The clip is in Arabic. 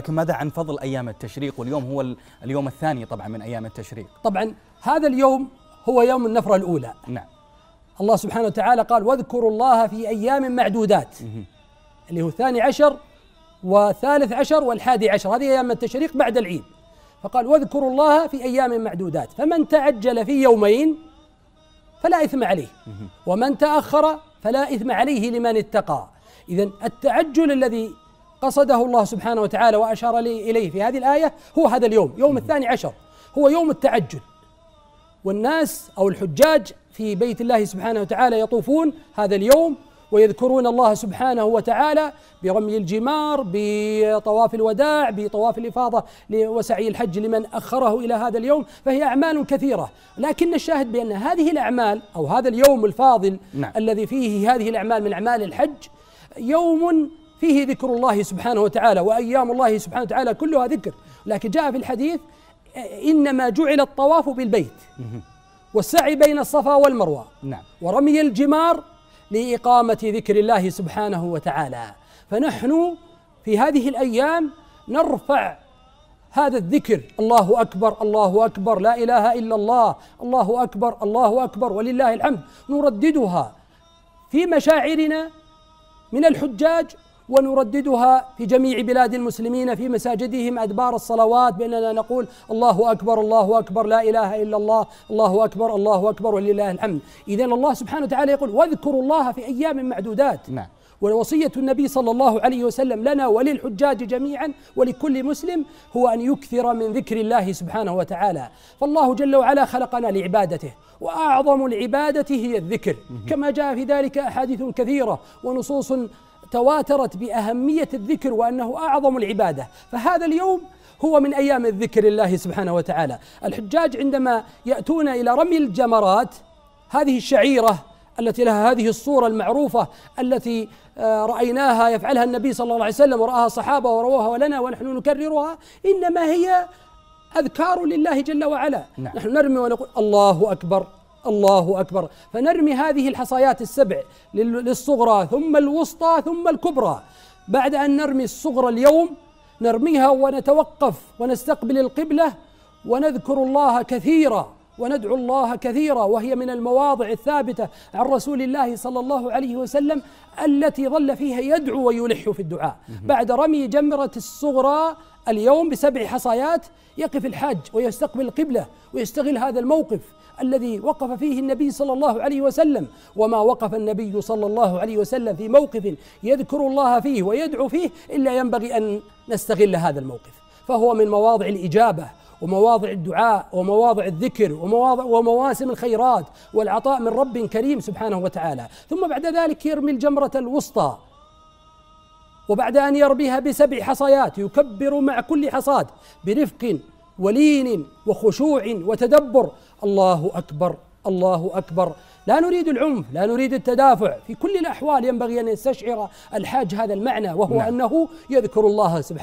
لكن ماذا عن فضل أيام التشريق واليوم هو اليوم الثاني طبعا من أيام التشريق طبعا هذا اليوم هو يوم النفرة الأولى نعم الله سبحانه وتعالى قال واذكروا الله في أيام معدودات اللي هو الثاني عشر وثالث عشر والحادي عشر هذه أيام التشريق بعد العيد فقال واذكروا الله في أيام معدودات فمن تعجل في يومين فلا إثم عليه ومن تأخر فلا إثم عليه لمن اتقى إذا التعجل الذي قصده الله سبحانه وتعالى وأشار إليه في هذه الآية هو هذا اليوم يوم الثاني عشر هو يوم التعجل والناس أو الحجاج في بيت الله سبحانه وتعالى يطوفون هذا اليوم ويذكرون الله سبحانه وتعالى برمي الجمار بطواف الوداع بطواف الإفاضة وسعي الحج لمن أخره إلى هذا اليوم فهي أعمال كثيرة لكن الشاهد بأن هذه الأعمال أو هذا اليوم الفاضل نعم. الذي فيه هذه الأعمال من أعمال الحج يوم فيه ذكر الله سبحانه وتعالى وأيام الله سبحانه وتعالى كلها ذكر لكن جاء في الحديث إنما جعل الطواف بالبيت والسعي بين الصفا والمروة نعم. ورمي الجمار لإقامة ذكر الله سبحانه وتعالى فنحن في هذه الأيام نرفع هذا الذكر الله أكبر الله أكبر لا إله إلا الله الله أكبر الله أكبر ولله الحمد نرددها في مشاعرنا من الحجاج ونرددها في جميع بلاد المسلمين في مساجدهم أدبار الصلوات بأننا نقول الله أكبر الله أكبر لا إله إلا الله الله أكبر الله أكبر ولله الحمد إذا الله سبحانه وتعالى يقول واذكروا الله في أيام معدودات نعم ووصية النبي صلى الله عليه وسلم لنا وللحجاج جميعا ولكل مسلم هو أن يكثر من ذكر الله سبحانه وتعالى فالله جل وعلا خلقنا لعبادته وأعظم العبادة هي الذكر كما جاء في ذلك أحاديث كثيرة ونصوص تواترت بأهمية الذكر وأنه أعظم العبادة فهذا اليوم هو من أيام الذكر الله سبحانه وتعالى الحجاج عندما يأتون إلى رمي الجمرات هذه الشعيرة التي لها هذه الصورة المعروفة التي آه، رأيناها يفعلها النبي صلى الله عليه وسلم ورآها الصحابة ورواها ولنا ونحن نكررها إنما هي أذكار لله جل وعلا نعم. نحن نرمي ونقول الله أكبر الله اكبر فنرمي هذه الحصايات السبع للصغرى ثم الوسطى ثم الكبرى بعد ان نرمي الصغرى اليوم نرميها ونتوقف ونستقبل القبله ونذكر الله كثيرا وندعو الله كثيرا وهي من المواضع الثابته عن رسول الله صلى الله عليه وسلم التي ظل فيها يدعو ويلح في الدعاء بعد رمي جمره الصغرى اليوم بسبع حصايات يقف الحاج ويستقبل القبلة ويستغل هذا الموقف الذي وقف فيه النبي صلى الله عليه وسلم وما وقف النبي صلى الله عليه وسلم في موقف يذكر الله فيه ويدعو فيه إلا ينبغي أن نستغل هذا الموقف فهو من مواضع الإجابة ومواضع الدعاء ومواضع الذكر ومواضع ومواسم الخيرات والعطاء من رب كريم سبحانه وتعالى ثم بعد ذلك يرمي الجمرة الوسطى وبعد أن يربيها بسبع حصيات يكبر مع كل حصاد برفق ولين وخشوع وتدبر الله أكبر الله أكبر لا نريد العنف لا نريد التدافع في كل الأحوال ينبغي أن يستشعر الحاج هذا المعنى وهو نعم. أنه يذكر الله سبحانه